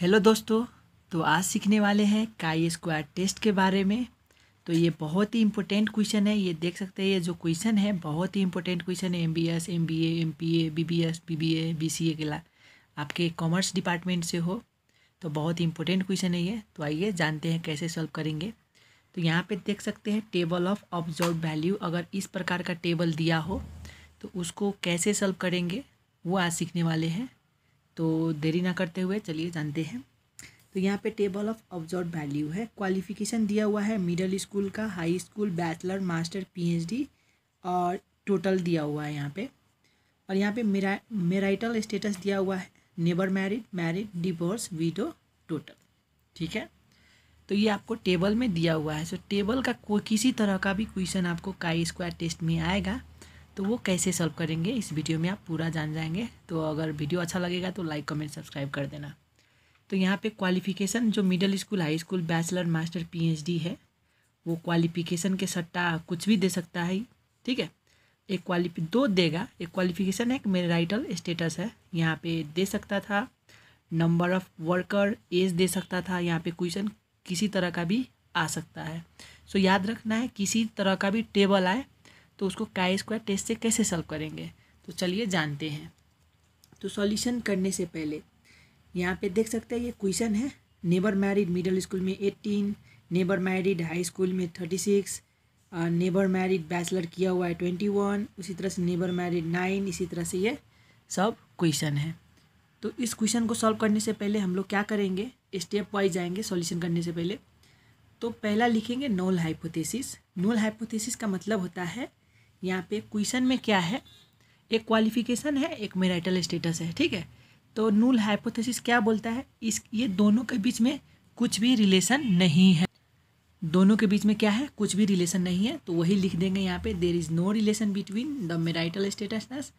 Hello दोस्तों तो आज सीखने वाले हैं काई स्क्वायर टेस्ट के बारे में तो ये बहुत ही इंपॉर्टेंट क्वेश्चन है ये देख सकते हैं ये जो क्वेश्चन है बहुत ही इंपॉर्टेंट क्वेश्चन है M B S M B BCA M P A B B S B B A B C A के ला आपके कॉमर्स डिपार्टमेंट से हो तो बहुत ही इंपॉर्टेंट क्वेश्चन है ये तो आइए जानते हैं कैसे सॉल्व करेंगे तो यहाँ पर देख सकते हैं टेबल ऑफ ऑब्जर्व वैल्यू अगर इस प्रकार का टेबल दिया हो तो उसको कैसे सॉल्व करेंगे वो आज सीखने वाले हैं तो देरी ना करते हुए चलिए जानते हैं तो यहाँ पे टेबल ऑफ ऑब्जर्व वैल्यू है क्वालिफिकेशन दिया हुआ है मिडिल स्कूल का high school bachelor master PhD और टोटल दिया हुआ है यहाँ पे और यहाँ पे मेरा मेराइटल स्टेटस दिया हुआ है never married married divorce widow total ठीक है तो ये आपको टेबल में दिया हुआ है सो टेबल का कोई किसी तरह का भी क्वेश्चन आपको काई स्क्वायर टेस्ट में आएगा तो वो कैसे सॉल्व करेंगे इस वीडियो में आप पूरा जान जाएंगे तो अगर वीडियो अच्छा लगेगा तो लाइक कमेंट सब्सक्राइब कर देना तो यहाँ पे क्वालिफिकेशन जो middle school high school bachelor master PhD है वो क्वालिफिकेशन के सट्टा कुछ भी दे सकता है ठीक है एक क्वालिफी दो देगा एक क्वालिफिकेशन है एक मेराइटल स्टेटस है यहाँ पे दे सकता था नंबर ऑफ वर्कर एज दे सकता था यहाँ पे क्वेश्चन किसी तरह का भी आ सकता है सो so, याद रखना है किसी तरह का भी टेबल आए तो उसको का स्क्वायर टेस्ट से कैसे सॉल्व करेंगे तो चलिए जानते हैं तो सॉल्यूशन करने से पहले यहाँ पे देख सकते हैं ये क्वेश्चन है नेबर मैरिड मिडिल स्कूल में eighteen never married high school में thirty six never married bachelor किया हुआ है ट्वेंटी वन उसी तरह से नेबर मैरिड नाइन इसी तरह से ये सब क्वेश्चन है तो इस क्वेश्चन को सॉल्व करने से पहले हम लोग क्या करेंगे स्टेप वाइज जाएंगे सॉल्यूशन करने से पहले तो पहला लिखेंगे नोल हाइपोथेसिस नोल हाइपोथेसिस का मतलब होता है यहाँ पे क्वेश्चन में क्या है एक क्वालिफिकेशन है एक मेराइटल स्टेटस है ठीक है तो नूल हाइपोथेसिस क्या बोलता है इस ये दोनों के बीच में कुछ भी रिलेशन नहीं है दोनों के बीच में क्या है कुछ भी रिलेशन नहीं है तो वही लिख देंगे यहाँ पे there is no relation between the marital status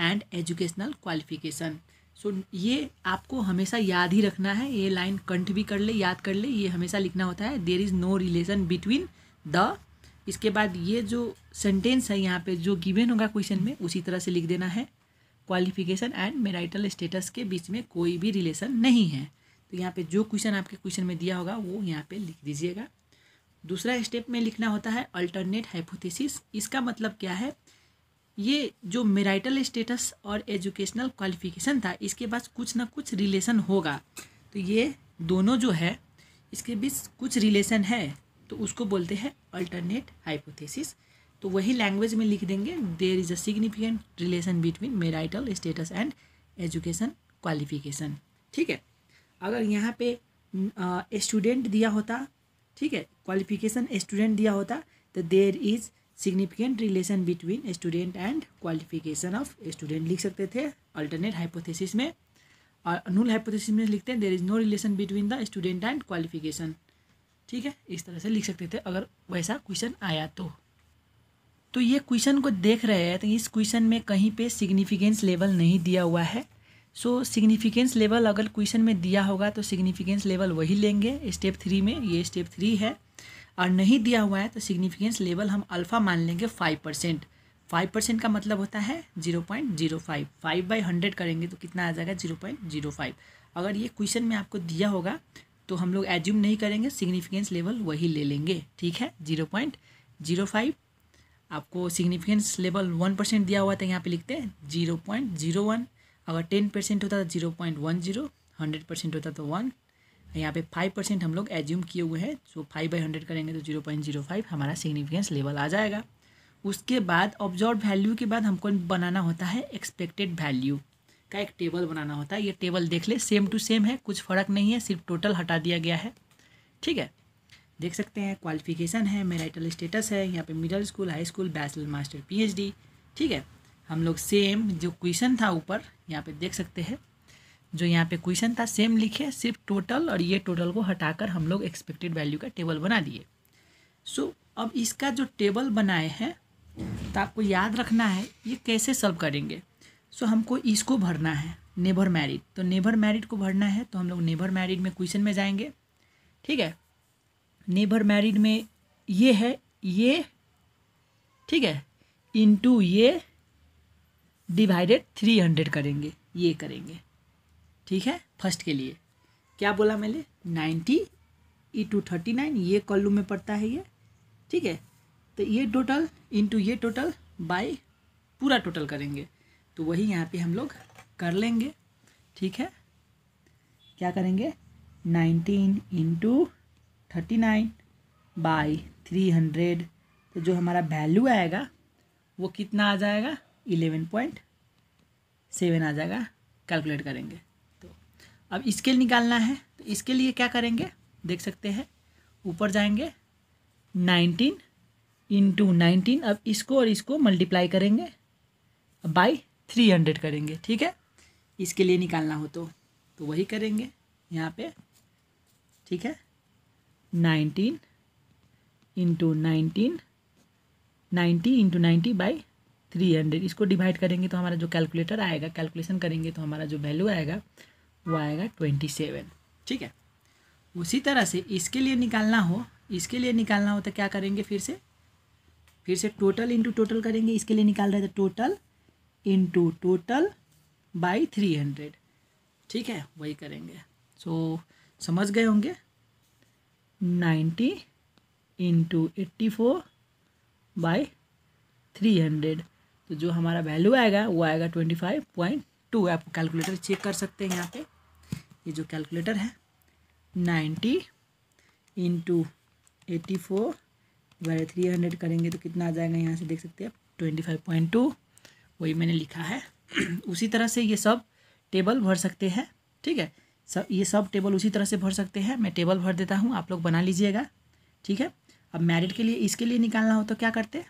and educational qualification so ये आपको हमेशा याद ही रखना है ये लाइन कंठ भी कर ले याद कर ले ये हमेशा लिखना होता है there is no relation between the इसके बाद ये जो सेंटेंस है यहाँ पे जो गिवन होगा क्वेश्चन में उसी तरह से लिख देना है क्वालिफिकेशन एंड मेराइटल स्टेटस के बीच में कोई भी रिलेशन नहीं है तो यहाँ पे जो क्वेश्चन आपके क्वेश्चन में दिया होगा वो यहाँ पे लिख दीजिएगा दूसरा स्टेप में लिखना होता है अल्टरनेट हाइपोथेसिस इसका मतलब क्या है ये जो मेराइटल स्टेटस और एजुकेशनल क्वालिफिकेशन था इसके बाद कुछ ना कुछ रिलेशन होगा तो ये दोनों जो है इसके बीच कुछ रिलेशन है तो उसको बोलते हैं अल्टरनेट हाइपोथेसिस तो वही लैंग्वेज में लिख देंगे there is a significant relation between marital status and education qualification ठीक है अगर यहाँ पे स्टूडेंट दिया होता ठीक है क्वालिफिकेशन स्टूडेंट दिया होता तो there is significant relation between student and qualification of student लिख सकते थे अल्टरनेट हाइपोथेसिस में और नूल हाइपोथेसिस में लिखते हैं there is no relation between the student and qualification ठीक है इस तरह से लिख सकते थे अगर वैसा क्वेश्चन आया तो तो ये क्वेश्चन को देख रहे हैं तो इस क्वेश्चन में कहीं पे सिग्निफिकेंस लेवल नहीं दिया हुआ है सो सिग्निफिकेंस लेवल अगर क्वेश्चन में दिया होगा तो सिग्निफिकेंस लेवल वही लेंगे स्टेप थ्री में ये स्टेप थ्री है और नहीं दिया हुआ है तो सिग्निफिकेंस लेवल हम अल्फ़ा मान लेंगे फाइव परसेंट फाइव परसेंट का मतलब होता है zero point zero five five by hundred करेंगे तो कितना आ जाएगा जीरो पॉइंट जीरो फाइव अगर ये क्वेश्चन में आपको दिया होगा तो हम लोग एज्यूम नहीं करेंगे सिग्निफिकेंस लेवल वही ले लेंगे ठीक है जीरो पॉइंट जीरो फाइव आपको सिग्निफिकेंस लेवल वन परसेंट दिया हुआ था यहाँ पे लिखते हैं जीरो पॉइंट जीरो वन अगर टेन परसेंट होता तो zero point one zero hundred percent होता तो वन यहाँ पे फाइव परसेंट हम लोग एज्यूम किए हुए हैं सो फाइव बाई हंड्रेड करेंगे तो जीरो पॉइंट जीरो फाइव हमारा सिग्निफिकेंस लेवल आ जाएगा उसके बाद ऑब्जॉर्व वैल्यू के बाद हमको बनाना होता है एक्सपेक्टेड वैल्यू का एक टेबल बनाना होता है ये टेबल देख ले सेम टू सेम है कुछ फ़र्क नहीं है सिर्फ टोटल हटा दिया गया है ठीक है देख सकते हैं क्वालिफिकेशन है मेराइटल स्टेटस है यहाँ पे middle school high school bachelor master PhD ठीक है हम लोग सेम जो क्वेश्चन था ऊपर यहाँ पे देख सकते हैं जो यहाँ पे क्वेश्चन था सेम लिखे सिर्फ टोटल और ये टोटल को हटाकर हम लोग एक्सपेक्टेड वैल्यू का टेबल बना दिए सो so, अब इसका जो टेबल बनाए हैं तो आपको याद रखना है ये कैसे सॉल्व करेंगे सो हमको इसको भरना है नेबर मैरिड तो नेबर मैरिड को भरना है तो हम लोग नेबर मैरिड में क्वेश्चन में जाएंगे ठीक है नेबर मैरिड में ये है ये ठीक है इनटू ये डिवाइडेड थ्री हंड्रेड करेंगे ये करेंगे ठीक है फर्स्ट के लिए क्या बोला मैंने ninety into thirty nine ये कॉलू में पड़ता है ये ठीक है तो ये टोटल इंटू ये टोटल बाई पूरा टोटल करेंगे तो वही यहाँ पे हम लोग कर लेंगे ठीक है क्या करेंगे nineteen into thirty nine by three hundred तो जो हमारा वैल्यू आएगा वो कितना आ जाएगा इलेवन पॉइंट सेवन आ जाएगा कैलकुलेट करेंगे तो अब स्केल निकालना है तो इसके लिए क्या करेंगे देख सकते हैं ऊपर जाएंगे नाइनटीन इंटू नाइनटीन अब इसको और इसको मल्टीप्लाई करेंगे बाई थ्री हंड्रेड करेंगे ठीक है इसके लिए निकालना हो तो तो वही करेंगे यहाँ पे ठीक है nineteen into nineteen ninety into ninety by three hundred इसको डिवाइड करेंगे तो हमारा जो कैलकुलेटर आएगा कैलकुलेशन करेंगे तो हमारा जो वैल्यू आएगा वो आएगा ट्वेंटी सेवन ठीक है उसी तरह से इसके लिए निकालना हो इसके लिए निकालना हो तो क्या करेंगे फिर से फिर से टोटल इंटू टोटल करेंगे इसके लिए निकाल रहे थे टोटल तो into total by three hundred ठीक है वही करेंगे सो so, समझ गए होंगे ninety into eighty four by three hundred तो जो हमारा वैल्यू आएगा वो आएगा ट्वेंटी फाइव पॉइंट टू आप कैलकुलेटर चेक कर सकते हैं यहाँ पे ये जो कैलकुलेटर है ninety into eighty four by three hundred करेंगे तो कितना आ जाएगा यहाँ से देख सकते हैं आप ट्वेंटी फाइव पॉइंट टू वही मैंने लिखा है उसी तरह से ये सब टेबल भर सकते हैं ठीक है सब ये सब टेबल उसी तरह से भर सकते हैं मैं टेबल भर देता हूँ आप लोग बना लीजिएगा ठीक है अब मैरिट के लिए इसके लिए निकालना हो तो क्या करते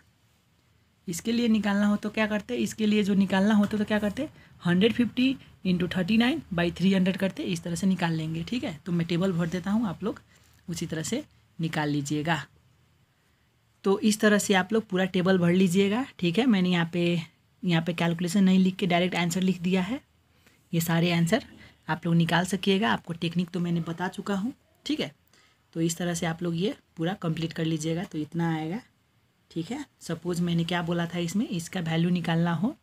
इसके लिए निकालना हो तो क्या करते इसके लिए जो निकालना हो तो क्या करते hundred fifty into thirty nine by three hundred करते इस तरह से निकाल लेंगे ठीक है तो मैं टेबल भर देता हूँ आप लोग उसी तरह से निकाल लीजिएगा तो इस तरह से आप लोग पूरा टेबल भर लीजिएगा ठीक है मैंने यहाँ पे यहाँ पे कैलकुलेशन नहीं लिख के डायरेक्ट आंसर लिख दिया है ये सारे आंसर आप लोग निकाल सकिएगा आपको टेक्निक तो मैंने बता चुका हूँ ठीक है तो इस तरह से आप लोग ये पूरा कंप्लीट कर लीजिएगा तो इतना आएगा ठीक है सपोज़ मैंने क्या बोला था इसमें इसका वैल्यू निकालना हो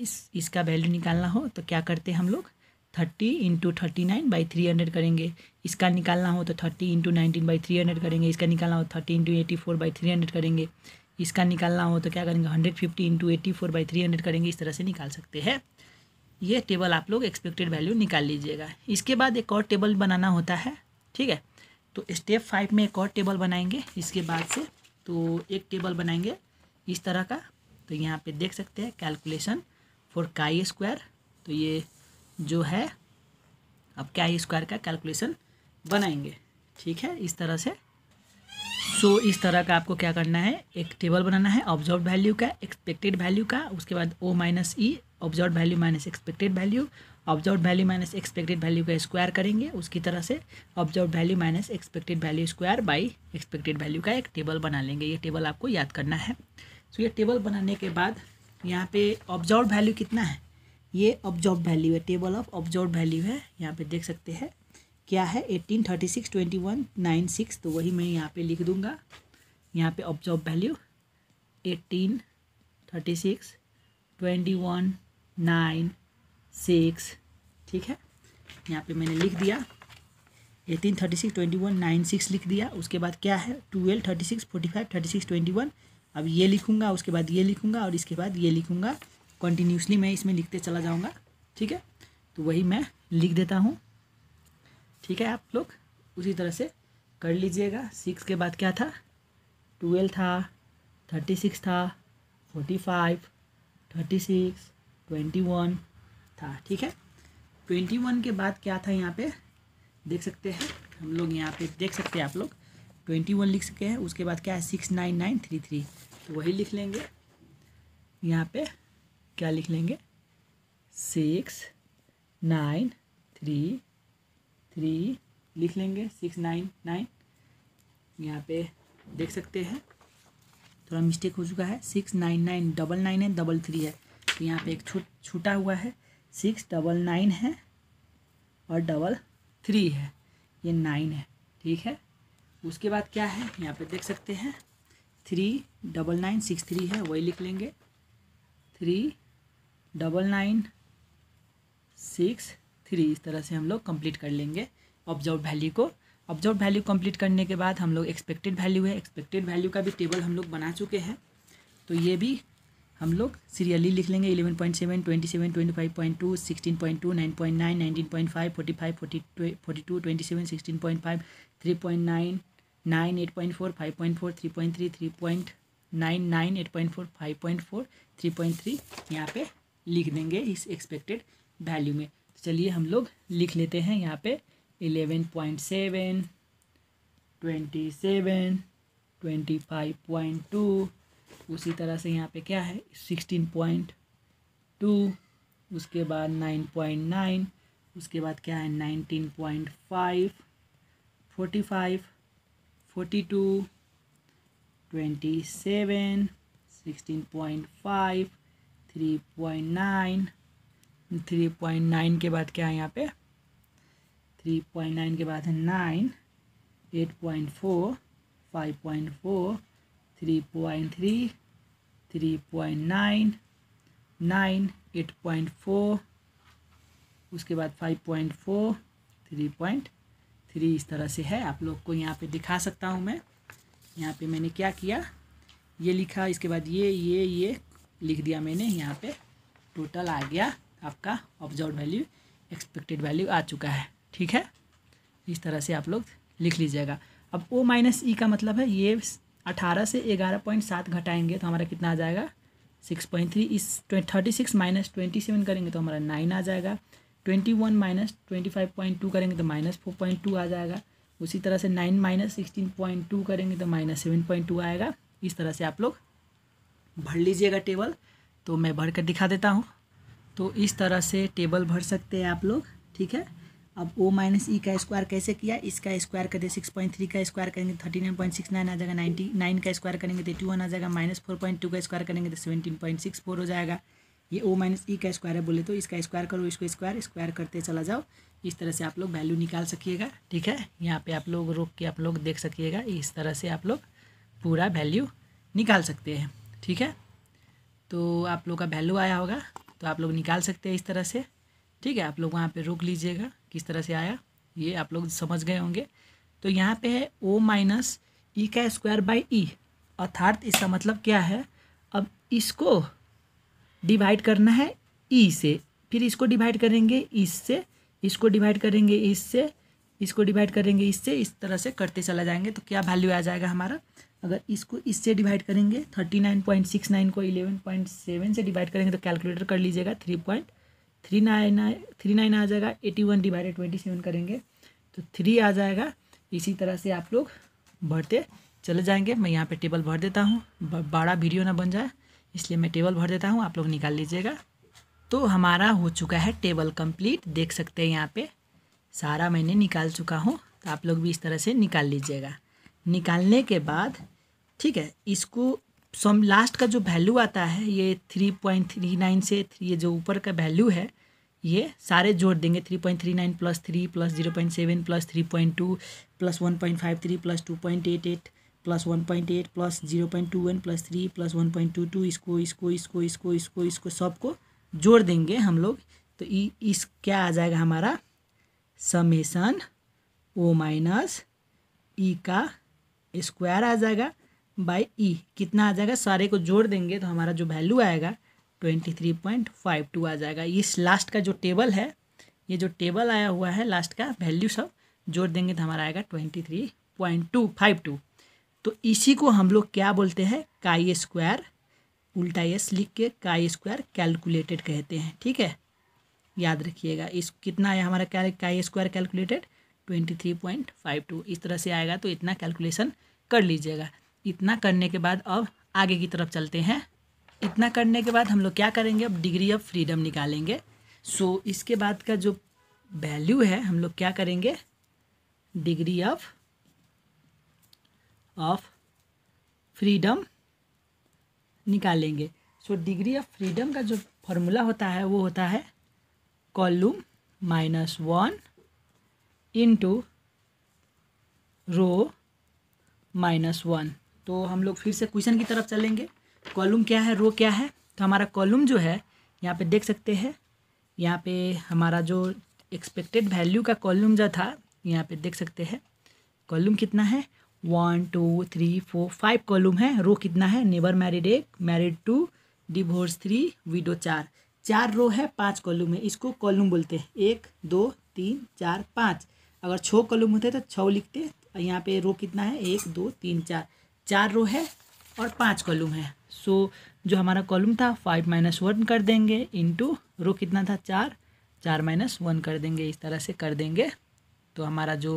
इस इसका वैल्यू निकालना हो तो क्या करते हम लोग thirty into thirty nine by three hundred करेंगे इसका निकालना हो तो thirty into nineteen by three hundred करेंगे इसका निकालना हो तो thirty into eighty four by three hundred करेंगे इसका निकालना हो तो क्या करेंगे hundred fifty into eighty four by three hundred करेंगे इस तरह से निकाल सकते हैं ये टेबल आप लोग एक्सपेक्टेड वैल्यू निकाल लीजिएगा इसके बाद एक और टेबल बनाना होता है ठीक है तो स्टेप फाइव में एक और टेबल बनाएंगे इसके बाद से तो एक टेबल बनाएंगे इस तरह का तो यहाँ पे देख सकते हैं कैलकुलेशन फॉर काई स्क्वायर तो ये जो है अब क्या स्क्वायर का कैलकुलेशन बनाएंगे ठीक है इस तरह से सो so, इस तरह का आपको क्या करना है एक टेबल बनाना है ऑब्जर्व वैल्यू का एक्सपेक्टेड वैल्यू का उसके बाद O minus E observe value minus expected value observe value minus expected value का स्क्वायर करेंगे उसकी तरह से observe value minus expected value square by expected value का एक टेबल बना लेंगे ये टेबल आपको याद करना है सो so, ये टेबल बनाने के बाद यहाँ पे ऑब्जर्व वैल्यू कितना है ये ऑब्जर्व वैल्यू है टेबल ऑफ ऑब्जर्व वैल्यू है यहाँ पे देख सकते हैं क्या है eighteen thirty six twenty one nine six तो वही मैं यहाँ पे लिख दूँगा यहाँ पे observe value eighteen thirty six twenty one nine six ठीक है यहाँ पे मैंने लिख दिया eighteen thirty six twenty one nine six लिख दिया उसके बाद क्या है twelve thirty six forty five thirty six twenty one अब ये लिखूँगा उसके बाद ये लिखूँगा और इसके बाद ये लिखूँगा कंटिन्यूसली मैं इसमें लिखते चला जाऊँगा ठीक है तो वही मैं लिख देता हूँ ठीक है आप लोग उसी तरह से कर लीजिएगा सिक्स के बाद क्या था ट्वेल्व था थर्टी सिक्स था forty five thirty six twenty one था ठीक है ट्वेंटी वन के बाद क्या था यहाँ पे देख सकते हैं हम लोग यहाँ पे देख सकते हैं आप लोग ट्वेंटी वन लिख सके हैं उसके बाद क्या है six nine nine three three तो वही लिख लेंगे यहाँ पे क्या लिख लेंगे सिक्स नाइन थ्री थ्री लिख लेंगे सिक्स नाइन नाइन यहाँ पे देख सकते हैं थोड़ा मिस्टेक हो चुका है six nine nine double nine है डबल थ्री है तो यहाँ पे एक छूट छूटा हुआ है सिक्स डबल नाइन है और डबल थ्री है ये नाइन है ठीक है उसके बाद क्या है यहाँ पे देख सकते हैं three double nine six three है वही लिख लेंगे three double nine six three इस तरह से हम लोग कंप्लीट कर लेंगे ऑब्जर्व वैल्यू को ऑब्जर्व वैल्यू कंप्लीट करने के बाद हम लोग एक्सपेक्टेड वैल्यू है एक्सपेक्टेड वैल्यू का भी टेबल हम लोग बना चुके हैं तो ये भी हम लोग सीरियली लिख लेंगे eleven point seven twenty seven twenty five point two sixteen point two nine point nine nineteen point five forty five forty forty two twenty seven sixteen point five three point nine nine eight point four five point four three point three three point nine nine eight point four five point four three point three यहाँ पे लिख देंगे इस expected value में चलिए हम लोग लिख लेते हैं यहाँ पे eleven point seven twenty seven twenty five point two उसी तरह से यहाँ पे क्या है सिक्सटीन पॉइंट टू उसके बाद नाइन पॉइंट नाइन उसके बाद क्या है nineteen point five forty five forty two twenty seven sixteen point five three point nine three point nine के बाद क्या है यहाँ पे थ्री पॉइंट नाइन के बाद है nine eight point four five point four three point three three point nine nine eight point four उसके बाद five point four three point three इस तरह से है आप लोग को यहाँ पे दिखा सकता हूँ मैं यहाँ पे मैंने क्या किया ये लिखा इसके बाद ये ये ये लिख दिया मैंने यहाँ पे टोटल आ गया आपका ऑब्जर्व वैल्यू एक्सपेक्टेड वैल्यू आ चुका है ठीक है इस तरह से आप लोग लिख लीजिएगा अब ओ माइनस ई का मतलब है ये अठारह से ग्यारह पॉइंट सात घटाएंगे तो हमारा कितना आ जाएगा सिक्स पॉइंट थ्री इस thirty six minus twenty seven करेंगे तो हमारा नाइन आ जाएगा twenty one minus twenty five point two करेंगे तो माइनस फोर पॉइंट टू आ जाएगा उसी तरह से nine minus sixteen point two करेंगे तो माइनस सेवन पॉइंट टू आएगा इस तरह से आप लोग भर लीजिएगा टेबल तो मैं भर कर दिखा देता हूँ तो इस तरह से टेबल भर सकते हैं आप लोग ठीक है अब ओ माइनस ई का स्क्वायर कैसे किया इसका स्क्वायर करते सिक्स पॉइंट थ्री का स्क्वायर करेंगे thirty nine point six nine आ जाएगा नाइन्टी नाइन का स्क्वायर करेंगे तो एटी वन आ जाएगा माइनस फोर पॉइंट टू का स्क्वायर करेंगे तो सेवेंटीन पॉइंट सिक्स फोर हो जाएगा ये ओ माइनस ई का स्क्वायर है बोले तो इसका स्क्वायर करो इसको स्क्वायर स्क्वायर करते चला जाओ इस तरह से आप लोग वैल्यू निकाल सकिएगा ठीक है यहाँ पर आप लोग रोक के आप लोग देख सकिएगा इस तरह से आप लोग पूरा वैल्यू निकाल सकते हैं ठीक है तो आप लोग का वैल्यू आया होगा तो आप लोग निकाल सकते हैं इस तरह से ठीक है आप लोग वहाँ पे रोक लीजिएगा किस तरह से आया ये आप लोग समझ गए होंगे तो यहाँ पे है ओ माइनस ई का स्क्वायर बाई ई अर्थात इसका मतलब क्या है अब इसको डिवाइड करना है ई e से फिर इसको डिवाइड करेंगे इससे इसको डिवाइड करेंगे इससे इसको डिवाइड करेंगे इससे इस तरह से करते चला जाएंगे तो क्या वैल्यू आ जाएगा हमारा अगर इसको इससे डिवाइड करेंगे thirty nine point six nine को इलेवन पॉइंट सेवन से डिवाइड करेंगे तो कैलकुलेटर कर लीजिएगा three point three nine three nine आ जाएगा eighty one divided twenty seven करेंगे तो थ्री आ जाएगा इसी तरह से आप लोग भरते चले जाएंगे मैं यहाँ पे टेबल भर देता हूँ बड़ा वीडियो ना बन जाए इसलिए मैं टेबल भर देता हूँ आप लोग निकाल लीजिएगा तो हमारा हो चुका है टेबल कम्प्लीट देख सकते हैं यहाँ पर सारा मैंने निकाल चुका हूँ तो आप लोग भी इस तरह से निकाल लीजिएगा निकालने के बाद ठीक है इसको सम लास्ट का जो वैल्यू आता है ये थ्री पॉइंट थ्री नाइन से थ्री ये जो ऊपर का वैल्यू है ये सारे जोड़ देंगे three point three nine plus three plus zero point seven plus three point two plus one point five three plus two point eight eight plus one point eight plus zero point two one plus three plus one point two two इसको इसको इसको इसको इसको इसको सबको जोड़ देंगे हम लोग तो इस क्या आ जाएगा हमारा समेसन ओ माइनस ई का स्क्वायर आ जाएगा बाई ई e. कितना आ जाएगा सारे को जोड़ देंगे तो हमारा जो वैल्यू आएगा twenty three point five two आ जाएगा इस लास्ट का जो टेबल है ये जो टेबल आया हुआ है लास्ट का वैल्यू सब जोड़ देंगे तो हमारा आएगा twenty three point two five two तो इसी को हम लोग क्या बोलते हैं काई स्क्वायर उल्टा एस लिख के काई स्क्वायर कैलकुलेटेड कहते हैं ठीक है याद रखिएगा इस कितना आया हमारा क्या chi square calculated twenty three point five two इस तरह से आएगा तो इतना कैलकुलेशन कर लीजिएगा इतना करने के बाद अब आगे की तरफ चलते हैं इतना करने के बाद हम लोग क्या करेंगे अब डिग्री ऑफ फ्रीडम निकालेंगे सो so, इसके बाद का जो वैल्यू है हम लोग क्या करेंगे डिग्री ऑफ ऑफ फ्रीडम निकालेंगे सो डिग्री ऑफ फ्रीडम का जो फॉर्मूला होता है वो होता है column minus one into row minus one तो हम लोग फिर से क्वेश्चन की तरफ चलेंगे कॉलम क्या है रो क्या है तो हमारा कॉलम जो है यहाँ पे देख सकते हैं यहाँ पे हमारा जो एक्सपेक्टेड वैल्यू का कॉलम जो था यहाँ पे देख सकते हैं कॉलम कितना है one two three four five column है रो कितना है नेबर मैरिड एक married two divorce three widow चार चार रो है पाँच कॉलम है इसको कॉलम बोलते हैं एक दो तीन चार पाँच अगर छः कॉलम होते तो छः लिखते यहाँ पे रो कितना है एक दो तीन चार चार रो है और पाँच कॉलम है सो so, जो हमारा कॉलम था फाइव माइनस वन कर देंगे इंटू रो कितना था चार चार माइनस वन कर देंगे इस तरह से कर देंगे तो हमारा जो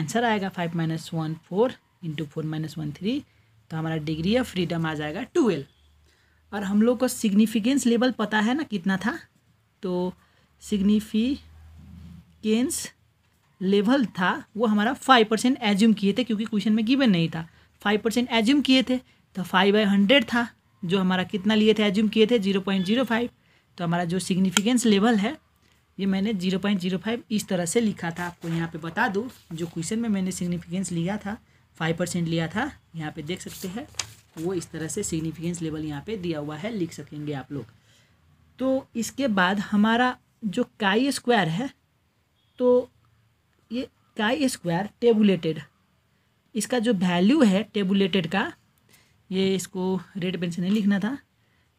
आंसर आएगा five minus one four into four minus one three तो हमारा डिग्री ऑफ फ्रीडम आ जाएगा ट्वेल्व और हम लोग को सिग्निफिकेंस लेवल पता है ना कितना था तो सिग्निफिकेंस लेवल था वो हमारा फाइव परसेंट एज्यूम किए थे क्योंकि क्वेश्चन में गिवन नहीं था फाइव परसेंट एज्यूम किए थे तो फाइव बाई हंड्रेड था जो हमारा कितना लिए थे एज्यूम किए थे जीरो पॉइंट जीरो फाइव तो हमारा जो सिग्निफिकेंस लेवल है ये मैंने जीरो पॉइंट जीरो फाइव इस तरह से लिखा था आपको यहाँ पे बता दूँ जो क्वेश्चन में मैंने सिग्निफिकेंस लिया था फाइव परसेंट लिया था यहाँ पे देख सकते हैं वो इस तरह से सिग्निफिकेंस लेवल यहाँ पे दिया हुआ है लिख सकेंगे आप लोग तो इसके बाद हमारा जो काई स्क्वायर है तो ये काई स्क्वायर टेबुलेटेड इसका जो वैल्यू है टेबुलेटेड का ये इसको रेड पेन से नहीं लिखना था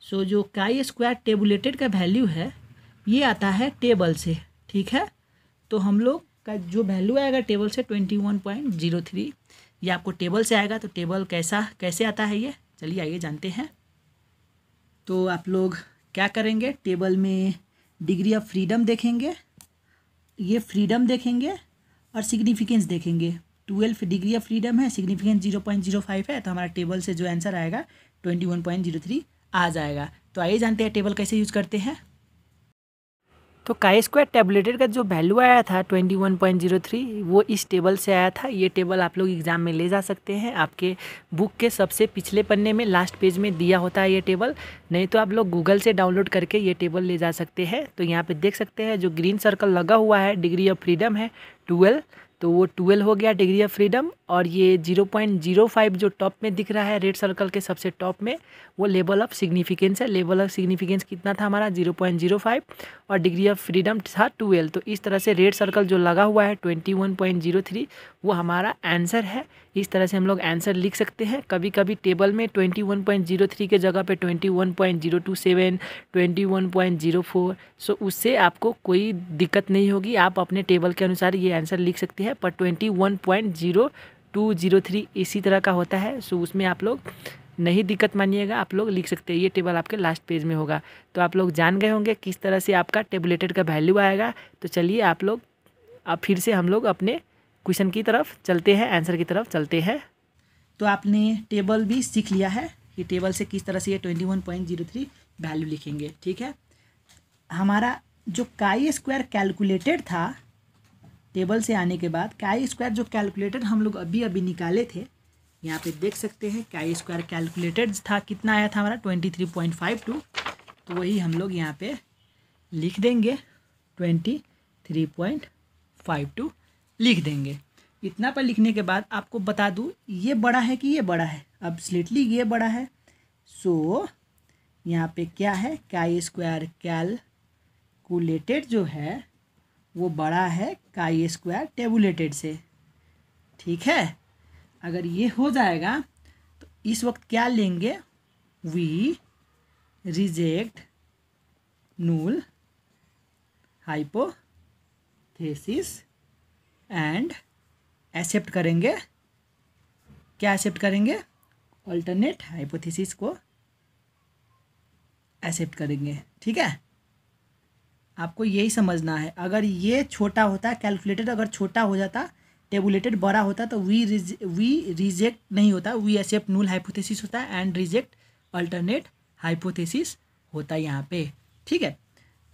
सो जो काई स्क्वायर टेबुलेटेड का वैल्यू है ये आता है टेबल से ठीक है तो हम लोग का जो वैल्यू आएगा टेबल से twenty one point zero three ये आपको टेबल से आएगा तो टेबल कैसा कैसे आता है ये चलिए आइए जानते हैं तो आप लोग क्या करेंगे टेबल में डिग्री ऑफ फ्रीडम देखेंगे ये फ्रीडम देखेंगे और सिग्निफिकेंस देखेंगे ट्वेल्व डिग्री ऑफ फ्रीडम है significance zero point zero five है तो हमारा टेबल से जो आंसर आएगा twenty one point zero three आ जाएगा तो आइए जानते हैं टेबल कैसे यूज करते हैं तो काई स्क्वायर टेबलेटेड का जो वैल्यू आया था twenty one point zero three वो इस टेबल से आया था ये टेबल आप लोग एग्ज़ाम में ले जा सकते हैं आपके बुक के सबसे पिछले पन्ने में लास्ट पेज में दिया होता है ये टेबल नहीं तो आप लोग गूगल से डाउनलोड करके ये टेबल ले जा सकते हैं तो यहाँ पे देख सकते हैं जो ग्रीन सर्कल लगा हुआ है डिग्री ऑफ फ्रीडम है ट्वेल्व तो वो ट्वेल्व हो गया डिग्री ऑफ फ्रीडम और ये जीरो पॉइंट जीरो फाइव जो टॉप में दिख रहा है रेड सर्कल के सबसे टॉप में वो लेवल ऑफ सिग्निफिकेंस है लेवल ऑफ सिग्निफिकेंस कितना था हमारा जीरो पॉइंट जीरो फाइव और डिग्री ऑफ फ्रीडम था ट्वेल्व तो इस तरह से रेड सर्कल जो लगा हुआ है twenty one point zero three वो हमारा आंसर है इस तरह से हम लोग आंसर लिख सकते हैं कभी कभी टेबल में twenty one point zero three के जगह पर twenty one point zero two seven twenty one point zero four so उससे आपको कोई दिक्कत नहीं होगी आप अपने टेबल के अनुसार ये आंसर लिख सकते हैं पर twenty one point zero two zero three इसी तरह का होता है सो उसमें आप लोग नहीं दिक्कत मानिएगा आप लोग लिख सकते हैं ये टेबल आपके लास्ट पेज में होगा तो आप लोग जान गए होंगे किस तरह से आपका टेबलेटेड का वैल्यू आएगा तो चलिए आप लोग अब फिर से हम लोग अपने क्वेश्चन की तरफ चलते हैं आंसर की तरफ चलते हैं तो आपने टेबल भी सीख लिया है कि टेबल से किस तरह से ये twenty one point zero three value लिखेंगे ठीक है हमारा जो काई स्क्वायर कैलकुलेटेड था टेबल से आने के बाद काई स्क्वायर जो कैलकुलेटर हम लोग अभी अभी निकाले थे यहाँ पे देख सकते हैं काई स्क्वायर कैलकुलेटर था कितना आया था हमारा twenty three point five two तो वही हम लोग यहाँ पे लिख देंगे twenty three point five two लिख देंगे इतना पर लिखने के बाद आपको बता दूँ ये बड़ा है कि ये बड़ा है अब स्लेटली ये बड़ा है सो so, यहाँ पे क्या है काई स्क्वायर कैलकुलेटेड जो है वो बड़ा है का आई स्क्वायर टेबुलेटेड से ठीक है अगर ये हो जाएगा तो इस वक्त क्या लेंगे we reject null hypothesis and accept करेंगे क्या एक्सेप्ट करेंगे अल्टरनेट हाइपोथेसिस को एक्सेप्ट करेंगे ठीक है आपको यही समझना है अगर ये छोटा होता कैलकुलेटेड अगर छोटा हो जाता टेबुलेटेड बड़ा होता तो वी रिज वी रिजेक्ट नहीं होता वी एक्सेप्ट नूल हाइपोथेसिस होता है एंड रिजेक्ट अल्टरनेट हाइपोथेसिस होता है यहाँ पे ठीक है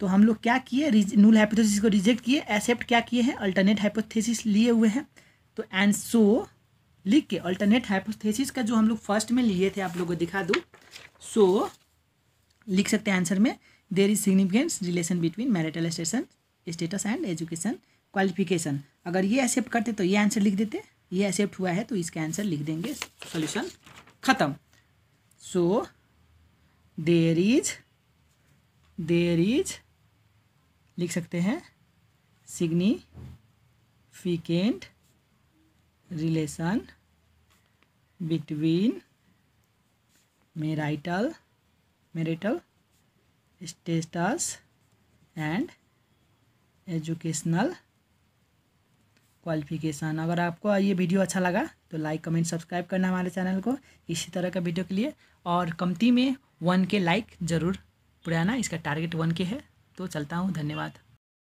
तो हम लोग क्या किए नूल हाइपोथेसिस को रिजेक्ट किए एक्सेप्ट क्या किए हैं अल्टरनेट हाइपोथेसिस लिए हुए हैं तो एंड सो लिख के अल्टरनेट हाइपोथेसिस का जो हम लोग फर्स्ट में लिए थे आप लोगों को दिखा दूँ सो so, लिख सकते हैं आंसर में there is significance relation between marital station status and education qualification अगर ये एक्सेप्ट करते तो ये आंसर लिख देते ये एक्सेप्ट हुआ है तो इसका आंसर लिख देंगे सोल्यूशन खत्म सो देर इज देर इज लिख सकते हैं significant relation between marital marital status and educational qualification अगर आपको ये वीडियो अच्छा लगा तो लाइक कमेंट सब्सक्राइब करना हमारे चैनल को इसी तरह का वीडियो के लिए और कमती में वन के लाइक ज़रूर पुराना इसका टारगेट वन के है तो चलता हूँ धन्यवाद